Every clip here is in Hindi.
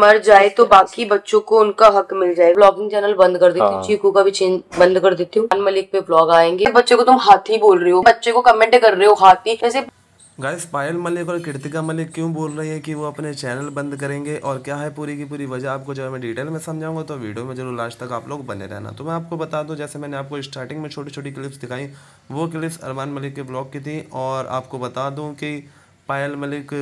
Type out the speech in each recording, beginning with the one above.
मर जाए तो बाकी बच्चों को उनका हक मिल जाए ब्लॉगिंग चैनल बंद कर देती हूँ हाँ। चीकू का भी चेंज बंद कर देती हूँ मलिक पे ब्लॉग आएंगे बच्चे को तुम हाथी बोल रहे हो बच्चे को कमेंट कर रहे हो हाथी जैसे गाइस पायल मलिक और कृतिका मलिक क्यों बोल रही है कि वो अपने चैनल बंद करेंगे और क्या है पूरी की पूरी वजह आपको जब मैं डिटेल में समझाऊंगा तो वीडियो में जरूर लास्ट तक आप लोग बने रहना तो मैं आपको बता दूं जैसे मैंने आपको स्टार्टिंग में छोटी छोटी क्लिप्स दिखाई वो क्लिप्स अरमान मलिक के ब्लॉग की थी और आपको बता दूँ कि पायल मलिक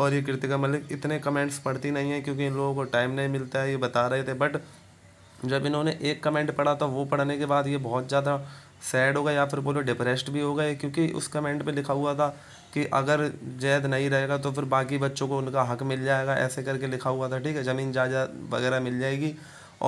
और ये कृतिका मलिक इतने कमेंट्स पढ़ती नहीं है क्योंकि इन लोगों को टाइम नहीं मिलता है ये बता रहे थे बट जब इन्होंने एक कमेंट पढ़ा तो वो पढ़ने के बाद ये बहुत ज़्यादा सैड हो गए या फिर बोलो डिप्रेस्ड भी हो गए क्योंकि उस कमेंट पे लिखा हुआ था कि अगर जैद नहीं रहेगा तो फिर बाकी बच्चों को उनका हक मिल जाएगा ऐसे करके लिखा हुआ था ठीक है ज़मीन जायदाद वगैरह मिल जाएगी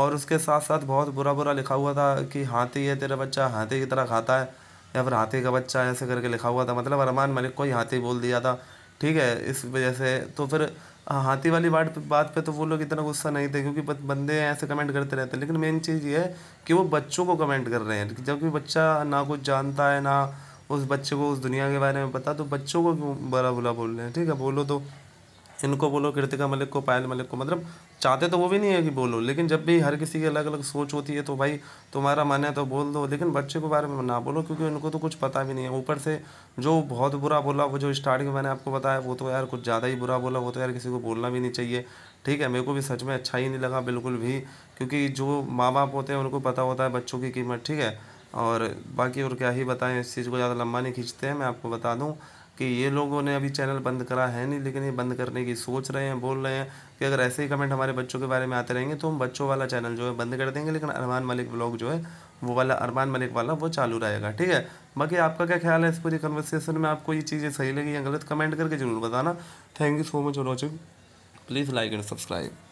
और उसके साथ साथ बहुत बुरा बुरा लिखा हुआ था कि हाथी है तेरा बच्चा हाथी की तरह खाता है या फिर हाथी का बच्चा ऐसे करके लिखा हुआ था मतलब अरमान मलिक को ही हाथी बोल दिया था ठीक है इस वजह से तो फिर हाँ, हाथी वाली बात बात पे तो वो लोग इतना गुस्सा नहीं थे क्योंकि बंदे ऐसे कमेंट करते रहते हैं लेकिन मेन चीज़ ये है कि वो बच्चों को कमेंट कर रहे हैं जबकि बच्चा ना कुछ जानता है ना उस बच्चे को उस दुनिया के बारे में पता तो बच्चों को क्यों बड़ा बुला बोल रहे हैं ठीक है बोलो तो इनको बोलो कृतिका मलिक को पायल मलिक को मतलब चाहते तो वो भी नहीं है कि बोलो लेकिन जब भी हर किसी की अलग अलग सोच होती है तो भाई तुम्हारा मन है तो बोल दो लेकिन बच्चे के बारे में ना बोलो क्योंकि उनको तो कुछ पता भी नहीं है ऊपर से जो बहुत बुरा बोला वो जो स्टार्टिंग में मैंने आपको बताया वो तो यार कुछ ज़्यादा ही बुरा बोला वो तो यार किसी को बोलना भी नहीं चाहिए ठीक है मेरे को भी सच में अच्छा ही नहीं लगा बिल्कुल भी क्योंकि जो माँ बाप होते हैं उनको पता होता है बच्चों की कीमत ठीक है और बाकी और क्या ही बताएं इस चीज़ को ज़्यादा लंबा नहीं खींचते हैं मैं आपको बता दूँ कि ये लोगों ने अभी चैनल बंद करा है नहीं लेकिन ये बंद करने की सोच रहे हैं बोल रहे हैं कि अगर ऐसे ही कमेंट हमारे बच्चों के बारे में आते रहेंगे तो हम बच्चों वाला चैनल जो है बंद कर देंगे लेकिन अरमान मलिक ब्लॉग जो है वो वाला अरमान मलिक वाला वो चालू रहेगा ठीक है बाकी आपका क्या ख्याल है इस पूरी कन्वर्सेशन में आपको ये चीज़ें सही लगी या गलत कमेंट करके ज़रूर बताना thank you so much watching please like and subscribe